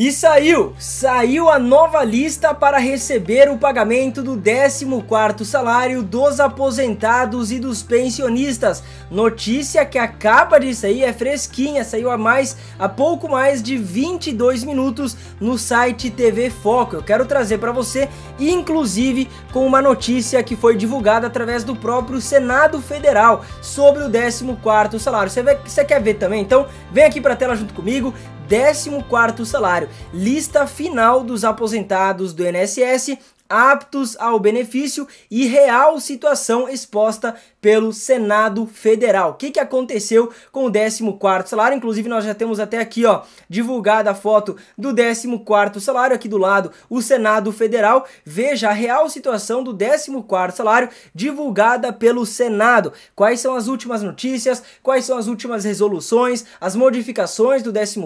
E saiu! Saiu a nova lista para receber o pagamento do 14º salário dos aposentados e dos pensionistas. Notícia que acaba de sair, é fresquinha, saiu há mais há pouco mais de 22 minutos no site TV Foco. Eu quero trazer para você, inclusive, com uma notícia que foi divulgada através do próprio Senado Federal sobre o 14º salário. Você, você quer ver também? Então, vem aqui para a tela junto comigo. 14º salário, lista final dos aposentados do INSS aptos ao benefício e real situação exposta pelo Senado Federal. O que, que aconteceu com o 14 salário? Inclusive nós já temos até aqui ó, divulgada a foto do 14 salário, aqui do lado o Senado Federal. Veja a real situação do 14 salário divulgada pelo Senado. Quais são as últimas notícias, quais são as últimas resoluções, as modificações do 14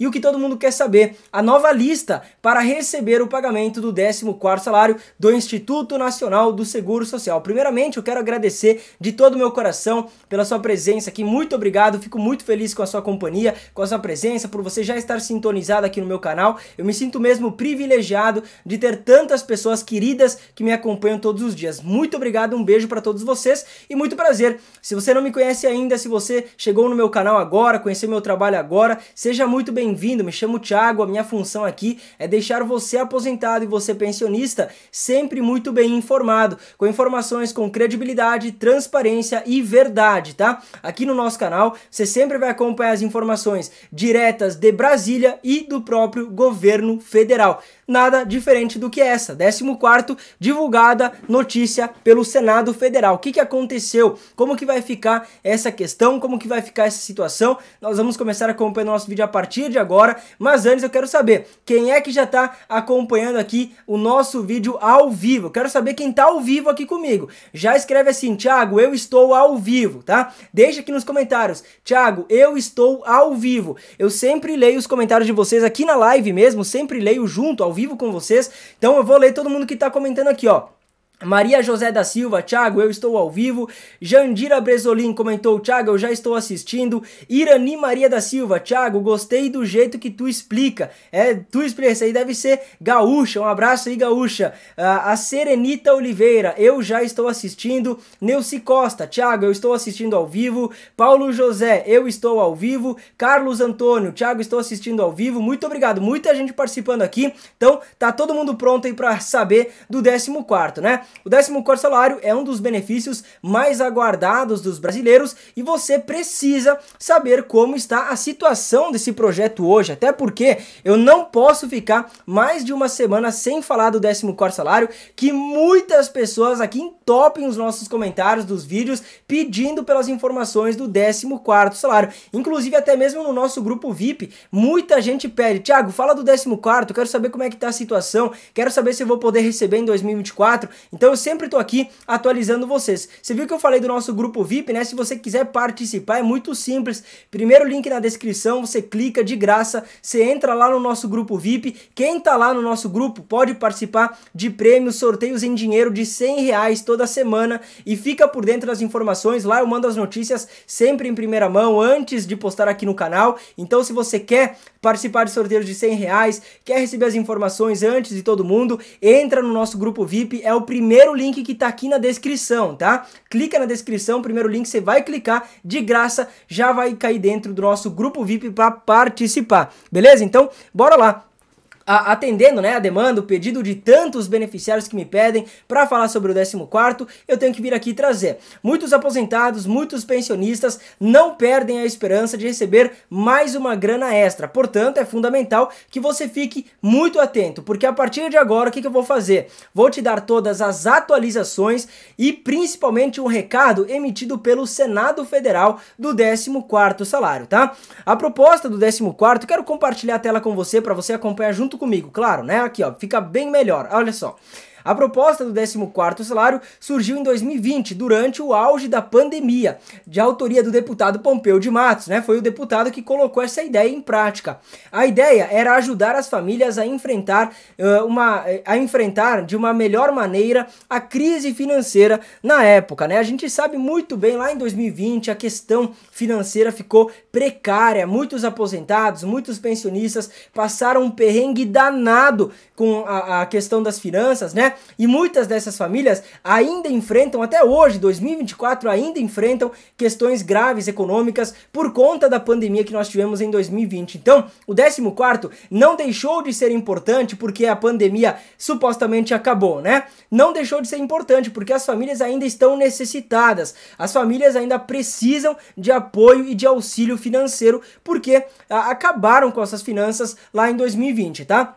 e o que todo mundo quer saber, a nova lista para receber o pagamento do 14º salário do Instituto Nacional do Seguro Social. Primeiramente, eu quero agradecer de todo o meu coração pela sua presença aqui. Muito obrigado, fico muito feliz com a sua companhia, com a sua presença, por você já estar sintonizado aqui no meu canal. Eu me sinto mesmo privilegiado de ter tantas pessoas queridas que me acompanham todos os dias. Muito obrigado, um beijo para todos vocês e muito prazer. Se você não me conhece ainda, se você chegou no meu canal agora, conheceu meu trabalho agora, seja muito bem-vindo. Me chamo Thiago, a minha função aqui é deixar você aposentado e você pensionista jornalista, sempre muito bem informado, com informações com credibilidade, transparência e verdade, tá? Aqui no nosso canal, você sempre vai acompanhar as informações diretas de Brasília e do próprio governo federal. Nada diferente do que essa, 14º, divulgada notícia pelo Senado Federal. O que, que aconteceu? Como que vai ficar essa questão? Como que vai ficar essa situação? Nós vamos começar acompanhando nosso vídeo a partir de agora, mas antes eu quero saber, quem é que já está acompanhando aqui o nosso vídeo ao vivo. quero saber quem tá ao vivo aqui comigo. Já escreve assim, Thiago, eu estou ao vivo, tá? Deixa aqui nos comentários, Thiago, eu estou ao vivo. Eu sempre leio os comentários de vocês aqui na live mesmo, sempre leio junto, ao vivo com vocês. Então eu vou ler todo mundo que tá comentando aqui, ó. Maria José da Silva, Thiago, eu estou ao vivo. Jandira Bresolim comentou, Thiago, eu já estou assistindo. Irani Maria da Silva, Thiago, gostei do jeito que tu explica. É, tu explica, isso aí deve ser Gaúcha. Um abraço aí, Gaúcha. Ah, a Serenita Oliveira, eu já estou assistindo. Neuci Costa, Thiago, eu estou assistindo ao vivo. Paulo José, eu estou ao vivo. Carlos Antônio, Thiago, estou assistindo ao vivo. Muito obrigado, muita gente participando aqui. Então, tá todo mundo pronto aí para saber do 14, né? O 14º salário é um dos benefícios mais aguardados dos brasileiros e você precisa saber como está a situação desse projeto hoje, até porque eu não posso ficar mais de uma semana sem falar do 14º salário, que muitas pessoas aqui entopem os nossos comentários dos vídeos pedindo pelas informações do 14 quarto salário. Inclusive até mesmo no nosso grupo VIP, muita gente pede, Thiago, fala do 14 quarto. quero saber como é que tá a situação, quero saber se eu vou poder receber em 2024. Então eu sempre estou aqui atualizando vocês. Você viu que eu falei do nosso grupo VIP, né? Se você quiser participar, é muito simples. Primeiro link na descrição, você clica de graça, você entra lá no nosso grupo VIP. Quem está lá no nosso grupo pode participar de prêmios, sorteios em dinheiro de 100 reais toda semana e fica por dentro das informações. Lá eu mando as notícias sempre em primeira mão, antes de postar aqui no canal. Então se você quer participar de sorteios de 100 reais, quer receber as informações antes de todo mundo, entra no nosso grupo VIP, é o primeiro link que tá aqui na descrição, tá? Clica na descrição, primeiro link, você vai clicar de graça, já vai cair dentro do nosso grupo VIP para participar, beleza? Então, bora lá! a, atendendo né, a demanda, o pedido de tantos beneficiários que me pedem para falar sobre o 14, eu tenho que vir aqui trazer. Muitos aposentados, muitos pensionistas não perdem a esperança de receber mais uma grana extra. Portanto, é fundamental que você fique muito atento, porque a partir de agora, o que, que eu vou fazer? Vou te dar todas as atualizações e principalmente um recado emitido pelo Senado Federal do 14 salário, tá? A proposta do 14, quero compartilhar a tela com você para você acompanhar junto junto comigo, claro, né? Aqui, ó, fica bem melhor. Olha só. A proposta do 14º salário surgiu em 2020, durante o auge da pandemia, de autoria do deputado Pompeu de Matos, né? Foi o deputado que colocou essa ideia em prática. A ideia era ajudar as famílias a enfrentar uh, uma eh, a enfrentar de uma melhor maneira a crise financeira na época, né? A gente sabe muito bem lá em 2020 a questão financeira ficou precária, muitos aposentados, muitos pensionistas passaram um perrengue danado com a, a questão das finanças, né? E muitas dessas famílias ainda enfrentam, até hoje, 2024, ainda enfrentam questões graves econômicas por conta da pandemia que nós tivemos em 2020. Então, o 14 não deixou de ser importante porque a pandemia supostamente acabou, né? Não deixou de ser importante porque as famílias ainda estão necessitadas, as famílias ainda precisam de apoio e de auxílio financeiro porque a, ah, acabaram com essas finanças lá em 2020, tá?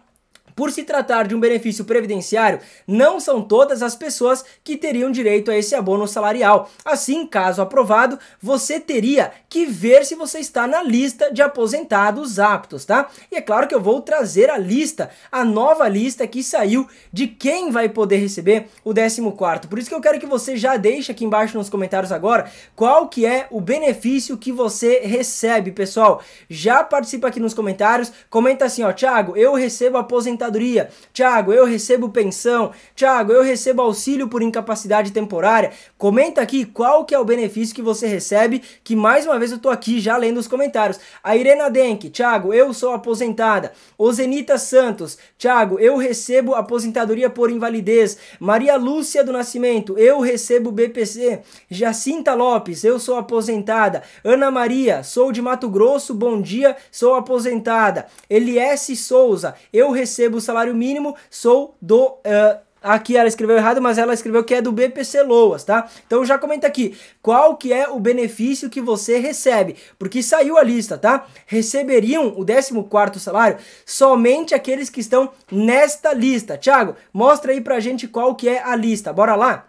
Por se tratar de um benefício previdenciário, não são todas as pessoas que teriam direito a esse abono salarial. Assim, caso aprovado, você teria que ver se você está na lista de aposentados aptos, tá? E é claro que eu vou trazer a lista, a nova lista que saiu de quem vai poder receber o 14 Por isso que eu quero que você já deixe aqui embaixo nos comentários agora qual que é o benefício que você recebe, pessoal. Já participa aqui nos comentários, comenta assim, ó, Thiago, eu recebo aposentadoria aposentadoria. Tiago, eu recebo pensão. Tiago, eu recebo auxílio por incapacidade temporária. Comenta aqui qual que é o benefício que você recebe, que mais uma vez eu tô aqui já lendo os comentários. A Irena Denk, Tiago, eu sou aposentada. Ozenita Santos, Tiago, eu recebo aposentadoria por invalidez. Maria Lúcia do Nascimento, eu recebo BPC. Jacinta Lopes, eu sou aposentada. Ana Maria, sou de Mato Grosso, bom dia, sou aposentada. Eliesse Souza, eu recebo recebo o salário mínimo, sou do. Uh, Aqui ela escreveu errado, mas ela escreveu que é do BPC Loas, tá? Então já comenta aqui qual que é o benefício que você recebe, porque saiu a lista, tá? Receberiam o 14º salário somente aqueles que estão nesta lista. Tiago, mostra aí pra gente qual que é a lista. Bora lá?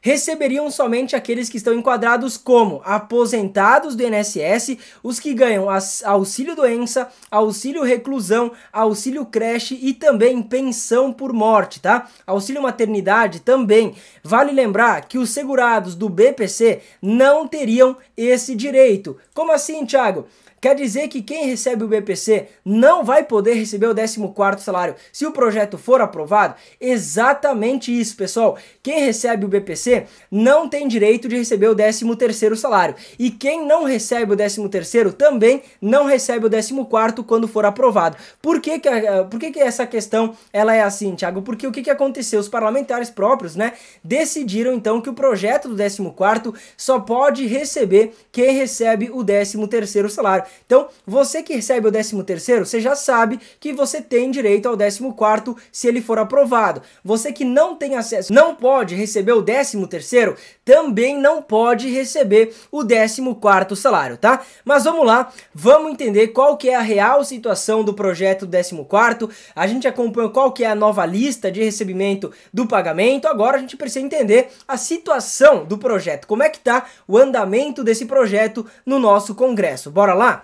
receberiam somente aqueles que estão enquadrados como aposentados do INSS, os que ganham auxílio doença, auxílio reclusão, auxílio creche e também pensão por morte, tá? Auxílio maternidade também. Vale lembrar que os segurados do BPC não teriam esse direito. Como assim, Thiago? Quer dizer que quem recebe o BPC não vai poder receber o 14º salário se o projeto for aprovado? Exatamente isso, pessoal. Quem recebe o BPC não tem direito de receber o 13º salário. E quem não recebe o 13º também não recebe o 14º quando for aprovado. Por que que, eh, por que, que essa questão ela é assim, Thiago? Porque o que, que aconteceu? Os parlamentares próprios, né, decidiram então que o projeto do 14º só pode receber quem recebe o 13º salário. Então, você que recebe o 13 terceiro, você já sabe que você tem direito ao 14 quarto se ele for aprovado. Você que não tem acesso, não pode receber o 13 terceiro, também não pode receber o 14 quarto salário, tá? Mas vamos lá, vamos entender qual que é a real situação do projeto 14 quarto. A gente acompanha qual que é a nova lista de recebimento do pagamento. Agora a gente precisa entender a situação do projeto, como é que tá o andamento desse projeto no nosso congresso. Bora lá?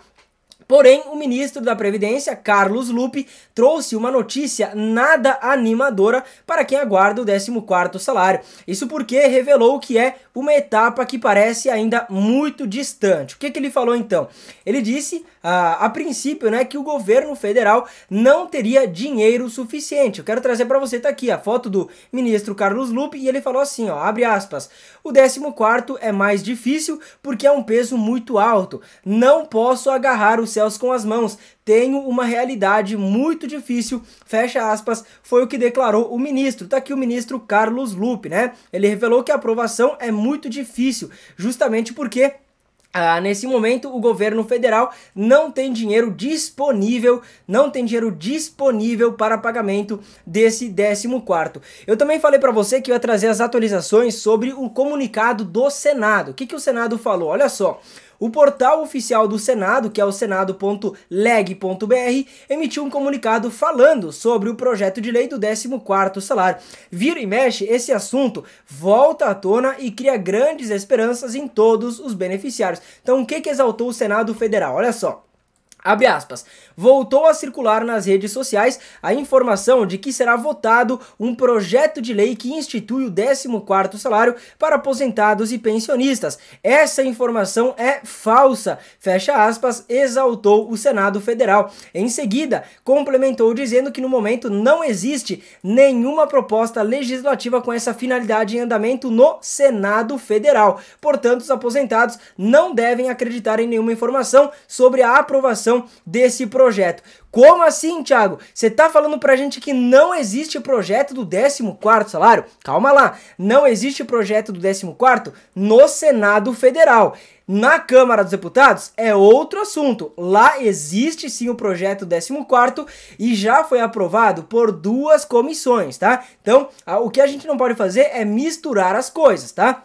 Porém, o ministro da Previdência, Carlos Lupe, trouxe uma notícia nada animadora para quem aguarda o 14º salário. Isso porque revelou que é uma etapa que parece ainda muito distante. O que, que ele falou então? Ele disse, a, ah, a princípio, né, que o governo federal não teria dinheiro suficiente. Eu quero trazer para você, tá aqui a foto do ministro Carlos Lupe, e ele falou assim, ó, abre aspas, o 14 é mais difícil porque é um peso muito alto. Não posso agarrar os céus com as mãos. Tenho uma realidade muito difícil, fecha aspas, foi o que declarou o ministro. Tá aqui o ministro Carlos Lupe, né? Ele revelou que a aprovação é muito difícil, justamente porque ah, nesse momento, o governo federal não tem dinheiro disponível, não tem dinheiro disponível para pagamento desse 14. Eu também falei para você que eu ia trazer as atualizações sobre o comunicado do Senado. O que, que o Senado falou? Olha só. O portal oficial do Senado, que é o senado.leg.br, emitiu um comunicado falando sobre o projeto de lei do 14º salário. Vira e mexe, esse assunto volta à tona e cria grandes esperanças em todos os beneficiários. Então, o que, que exaltou o Senado Federal? Olha só. Abre aspas. Voltou a circular nas redes sociais a informação de que será votado um projeto de lei que institui o 14º salário para aposentados e pensionistas. Essa informação é falsa. Fecha aspas, exaltou o Senado Federal. Em seguida, complementou dizendo que no momento não existe nenhuma proposta legislativa com essa finalidade em andamento no Senado Federal. Portanto, os aposentados não devem acreditar em nenhuma informação sobre a aprovação desse projeto. Como assim, Thiago? Você tá falando pra gente que não existe projeto do 14º salário? Calma lá. Não existe projeto do 14º no Senado Federal. Na Câmara dos Deputados é outro assunto. Lá existe sim o projeto 14 e já foi aprovado por duas comissões, tá? Então, o que a gente não pode fazer é misturar as coisas, tá?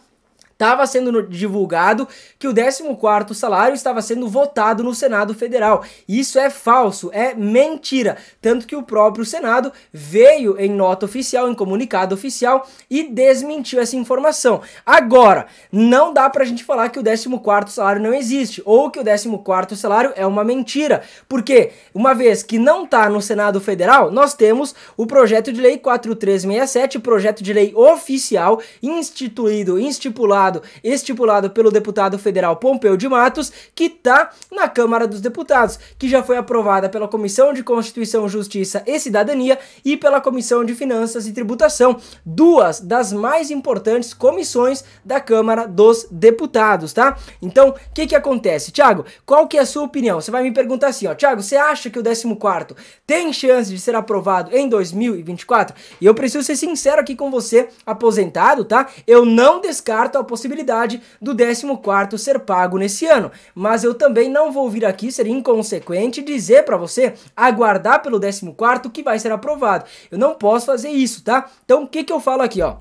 estava sendo divulgado que o 14º salário estava sendo votado no Senado Federal. Isso é falso, é mentira, tanto que o próprio Senado veio em nota oficial, em comunicado oficial e desmentiu essa informação. Agora, não dá pra gente falar que o 14º salário não existe ou que o 14º salário é uma mentira, porque uma vez que não tá no Senado Federal, nós temos o projeto de lei 4367, projeto de lei oficial instituído, estipulado deputado, estipulado pelo deputado federal Pompeu de Matos, que está na Câmara dos Deputados, que já foi aprovada pela Comissão de Constituição, Justiça e Cidadania e pela Comissão de Finanças e Tributação, duas das mais importantes comissões da Câmara dos Deputados, tá? Então, o que que acontece? Tiago, qual que é a sua opinião? Você vai me perguntar assim, ó, Tiago, você acha que o 14º tem chance de ser aprovado em 2024? E eu preciso ser sincero aqui com você, aposentado, tá? Eu não descarto a possibilidade possibilidade do 14º ser pago nesse ano, mas eu também não vou vir aqui ser inconsequente e dizer para você aguardar pelo 14º que vai ser aprovado. Eu não posso fazer isso, tá? Então o que que eu falo aqui, ó?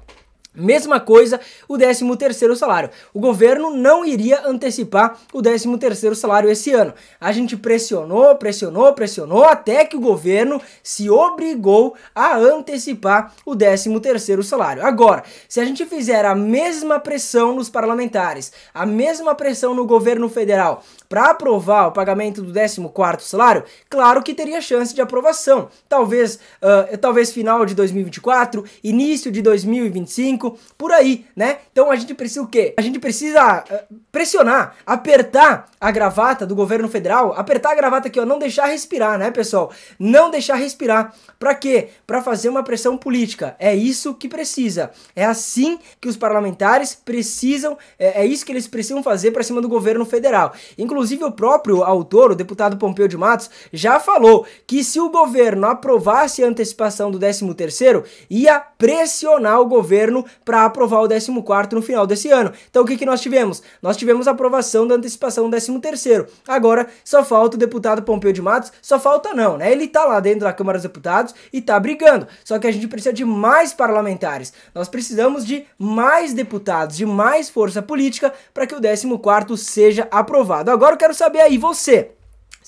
Mesma coisa, o 13º salário. O governo não iria antecipar o 13º salário esse ano. A gente pressionou, pressionou, pressionou até que o governo se obrigou a antecipar o 13º salário. Agora, se a gente fizer a mesma pressão nos parlamentares, a mesma pressão no governo federal para aprovar o pagamento do 14º salário, claro que teria chance de aprovação. Talvez, uh, talvez final de 2024, início de 2025, por aí, né? Então a gente precisa o quê? A gente precisa uh, pressionar, apertar a gravata do governo federal, apertar a gravata aqui, ó, não deixar respirar, né, pessoal? Não deixar respirar. Para quê? Para fazer uma pressão política. É isso que precisa. É assim que os parlamentares precisam, é, é isso que eles precisam fazer para cima do governo federal. Inclusive Inclusive, o próprio autor, o deputado Pompeu de Matos, já falou que se o governo aprovasse a antecipação do 13º, ia pressionar o governo para aprovar o 14º no final desse ano. Então, o que, que nós tivemos? Nós tivemos a aprovação da antecipação do 13º. Agora, só falta o deputado Pompeu de Matos, só falta não, né? Ele tá lá dentro da Câmara dos Deputados e tá brigando. Só que a gente precisa de mais parlamentares. Nós precisamos de mais deputados, de mais força política para que o 14º seja aprovado. Agora, Agora eu quero saber aí, você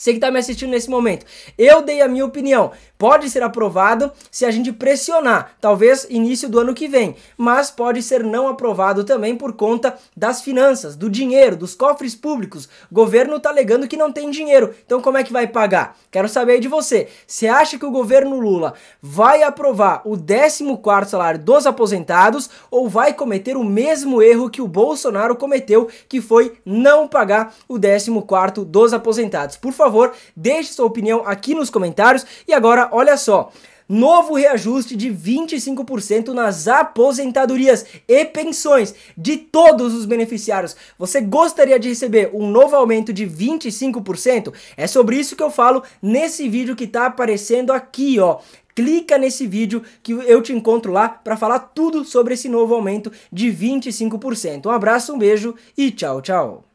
você que está me assistindo nesse momento. Eu dei a minha opinião. Pode ser aprovado se a gente pressionar, talvez início do ano que vem, mas pode ser não aprovado também por conta das finanças, do dinheiro, dos cofres públicos. O governo está alegando que não tem dinheiro. Então como é que vai pagar? Quero saber aí de você. Você acha que o governo Lula vai aprovar o 14º salário dos aposentados ou vai cometer o mesmo erro que o Bolsonaro cometeu, que foi não pagar o 14º dos aposentados? Por favor, favor, deixe sua opinião aqui nos comentários. E agora, olha só. Novo reajuste de 25% nas aposentadorias e pensões de todos os beneficiários. Você gostaria de receber um novo aumento de 25%? É sobre isso que eu falo nesse vídeo que está aparecendo aqui, ó clica nesse vídeo que eu te encontro lá para falar tudo sobre esse novo aumento de 25%. Um abraço, um beijo e tchau, tchau.